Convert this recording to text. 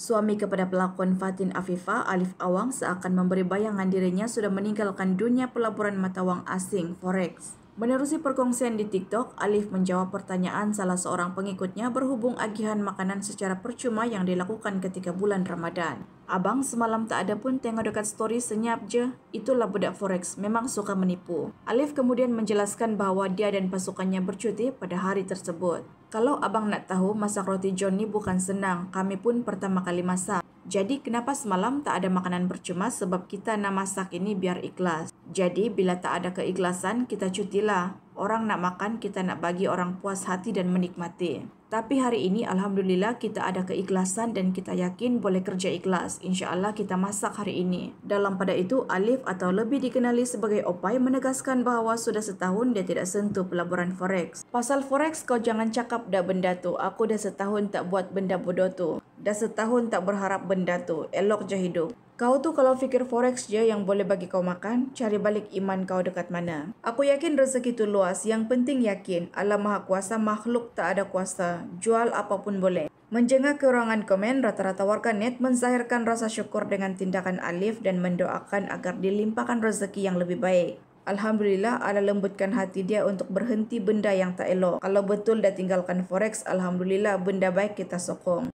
Suami kepada pelakon Fatin Afifah Alif Awang seakan memberi bayangan dirinya sudah meninggalkan dunia pelaburan mata wang asing Forex. Menerusi perkongsian di TikTok, Alif menjawab pertanyaan salah seorang pengikutnya berhubung agihan makanan secara percuma yang dilakukan ketika bulan Ramadan. Abang semalam tak ada pun tengok dekat story senyap je. Itulah budak forex, memang suka menipu. Alif kemudian menjelaskan bahawa dia dan pasukannya bercuti pada hari tersebut. Kalau abang nak tahu, masak roti John ni bukan senang. Kami pun pertama kali masak. Jadi kenapa semalam tak ada makanan percuma sebab kita nak masak ini biar ikhlas. Jadi bila tak ada keikhlasan, kita cutilah. Orang nak makan, kita nak bagi orang puas hati dan menikmati. Tapi hari ini Alhamdulillah kita ada keikhlasan dan kita yakin boleh kerja ikhlas. Insya Allah kita masak hari ini. Dalam pada itu Alif atau lebih dikenali sebagai Opai menegaskan bahawa sudah setahun dia tidak sentuh pelaburan forex. Pasal forex kau jangan cakap dah benda tu. Aku dah setahun tak buat benda bodoh tu. Dah setahun tak berharap benda tu. Elok je hidup. Kau tu kalau fikir forex je yang boleh bagi kau makan, cari balik iman kau dekat mana. Aku yakin rezeki tu luas. Yang penting yakin. Allah Maha Kuasa, makhluk tak ada kuasa. Jual apapun boleh. Menjengah ke komen, rata-rata warga net menzahirkan rasa syukur dengan tindakan Alif dan mendoakan agar dilimpahkan rezeki yang lebih baik. Alhamdulillah, Allah lembutkan hati dia untuk berhenti benda yang tak elok. Kalau betul dah tinggalkan forex, Alhamdulillah benda baik kita sokong.